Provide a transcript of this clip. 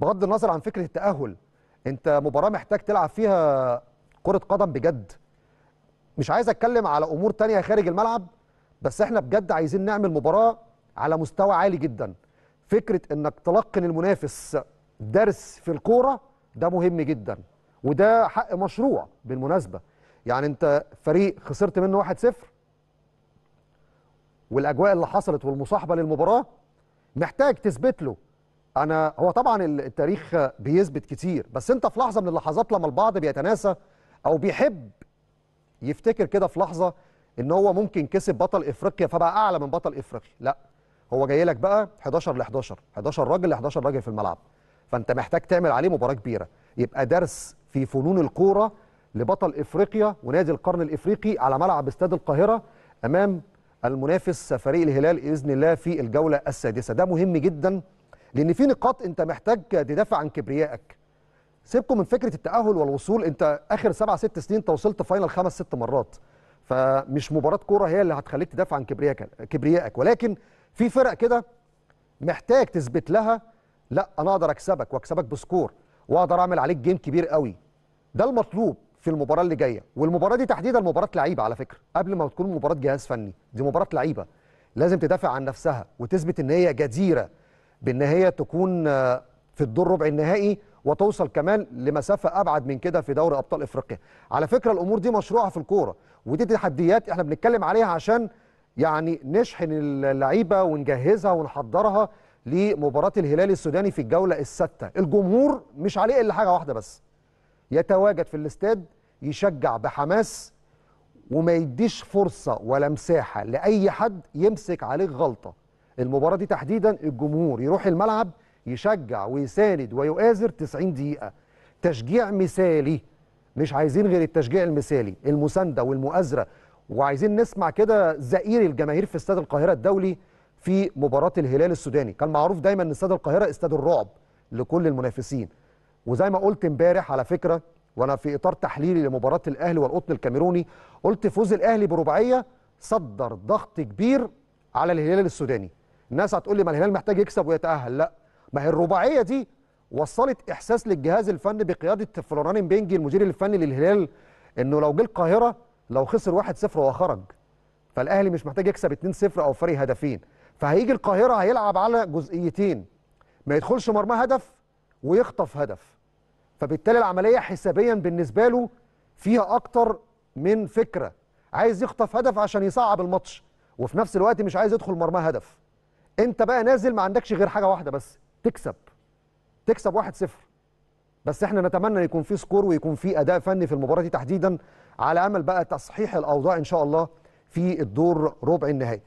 بغض النظر عن فكره التاهل انت مباراه محتاج تلعب فيها كره قدم بجد مش عايز اتكلم على امور تانية خارج الملعب بس احنا بجد عايزين نعمل مباراه على مستوى عالي جدا فكره انك تلقن المنافس درس في الكوره ده مهم جدا وده حق مشروع بالمناسبه يعني انت فريق خسرت منه 1-0 والاجواء اللي حصلت والمصاحبه للمباراه محتاج تثبت له انا هو طبعا التاريخ بيثبت كتير بس انت في لحظه من اللحظات لما البعض بيتناسى او بيحب يفتكر كده في لحظه ان هو ممكن كسب بطل افريقيا فبقى اعلى من بطل افريقيا لا هو جاي لك بقى 11 ل 11 11 راجل ل 11 راجل في الملعب فانت محتاج تعمل عليه مباراه كبيره يبقى درس في فنون الكوره لبطل افريقيا ونادي القرن الافريقي على ملعب استاد القاهره امام المنافس فريق الهلال باذن الله في الجوله السادسه ده مهم جدا لان في نقاط انت محتاج تدافع عن كبريائك سيبكم من فكره التاهل والوصول انت اخر سبع ست سنين انت وصلت فاينل خمس ست مرات فمش مباراه كوره هي اللي هتخليك تدافع عن كبريائك كبريائك ولكن في فرق كده محتاج تثبت لها لا انا اقدر اكسبك واكسبك بسكور واقدر اعمل عليك جيم كبير قوي ده المطلوب في المباراه اللي جايه والمباراه دي تحديدا مباراه لعيبه على فكره قبل ما تكون مباراه جهاز فني دي مباراه لعيبه لازم تدافع عن نفسها وتثبت ان هي جديره بان هي تكون آه، في الدور ربع النهائي وتوصل كمان لمسافه ابعد من كده في دوري ابطال افريقيا على فكره الامور دي مشروعه في الكوره ودي تحديات احنا بنتكلم عليها عشان يعني نشحن اللعيبه ونجهزها ونحضرها لمباراه الهلال السوداني في الجوله السادسه الجمهور مش عليه الا حاجه واحده بس يتواجد في الاستاد يشجع بحماس وما يديش فرصه ولا مساحه لاي حد يمسك عليك غلطه المباراه دي تحديدا الجمهور يروح الملعب يشجع ويساند ويؤازر 90 دقيقه تشجيع مثالي مش عايزين غير التشجيع المثالي المسانده والمؤازره وعايزين نسمع كده زئير الجماهير في استاد القاهره الدولي في مباراه الهلال السوداني كان معروف دايما ان استاد القاهره استاد الرعب لكل المنافسين وزي ما قلت امبارح على فكره وانا في اطار تحليلي لمباراه الاهلي والقطن الكاميروني قلت فوز الاهلي برباعيه صدر ضغط كبير على الهلال السوداني الناس هتقول لي ما الهلال محتاج يكسب ويتاهل لا ما هي الرباعيه دي وصلت احساس للجهاز الفني بقياده فلوران بينجي المدير الفني للهلال انه لو جه القاهره لو خسر 1-0 وخرج فالاهلي مش محتاج يكسب 2-0 او فريق هدفين فهيجي القاهره هيلعب على جزئيتين ما يدخلش مرمى هدف ويخطف هدف فبالتالي العمليه حسابيا بالنسبه له فيها اكتر من فكره عايز يخطف هدف عشان يصعب الماتش وفي نفس الوقت مش عايز يدخل مرمى هدف انت بقى نازل ما عندكش غير حاجه واحده بس تكسب تكسب 1-0 بس احنا نتمنى ان يكون في سكور ويكون في اداء فني في المباراه دي تحديدا على امل بقى تصحيح الاوضاع ان شاء الله في الدور ربع النهائي